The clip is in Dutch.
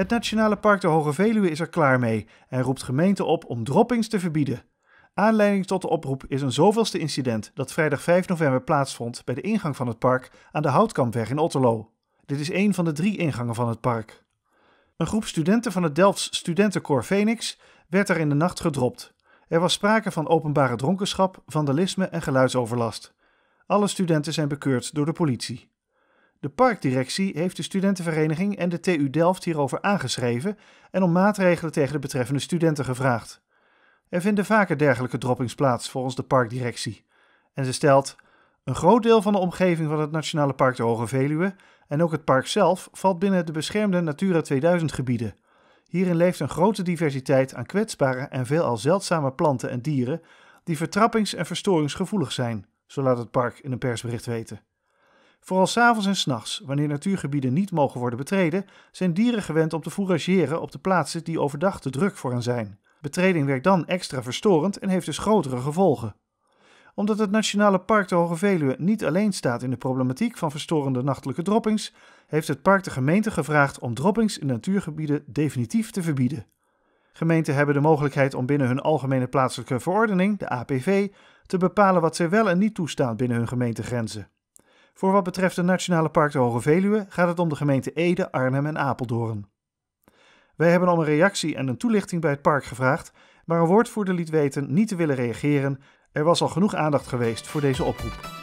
Het Nationale Park de Hoge Veluwe is er klaar mee en roept gemeenten op om droppings te verbieden. Aanleiding tot de oproep is een zoveelste incident dat vrijdag 5 november plaatsvond bij de ingang van het park aan de Houtkampweg in Otterlo. Dit is een van de drie ingangen van het park. Een groep studenten van het Delfts Studentenkoor Phoenix werd er in de nacht gedropt. Er was sprake van openbare dronkenschap, vandalisme en geluidsoverlast. Alle studenten zijn bekeurd door de politie. De parkdirectie heeft de studentenvereniging en de TU Delft hierover aangeschreven en om maatregelen tegen de betreffende studenten gevraagd. Er vinden vaker dergelijke droppings plaats volgens de parkdirectie. En ze stelt: een groot deel van de omgeving van het Nationale Park de Hoge Veluwe en ook het park zelf valt binnen de beschermde Natura 2000 gebieden. Hierin leeft een grote diversiteit aan kwetsbare en veelal zeldzame planten en dieren die vertrappings- en verstoringsgevoelig zijn, zo laat het park in een persbericht weten. Vooral s'avonds en s'nachts, wanneer natuurgebieden niet mogen worden betreden, zijn dieren gewend om te fourageren op de plaatsen die overdag te druk voor hen zijn. Betreding werkt dan extra verstorend en heeft dus grotere gevolgen. Omdat het Nationale Park de Hoge Veluwe niet alleen staat in de problematiek van verstorende nachtelijke droppings, heeft het park de gemeente gevraagd om droppings in natuurgebieden definitief te verbieden. Gemeenten hebben de mogelijkheid om binnen hun algemene plaatselijke verordening, de APV, te bepalen wat zij wel en niet toestaan binnen hun gemeentegrenzen. Voor wat betreft de Nationale Park de Hoge Veluwe gaat het om de gemeente Ede, Arnhem en Apeldoorn. Wij hebben om een reactie en een toelichting bij het park gevraagd, maar een woordvoerder liet weten niet te willen reageren. Er was al genoeg aandacht geweest voor deze oproep.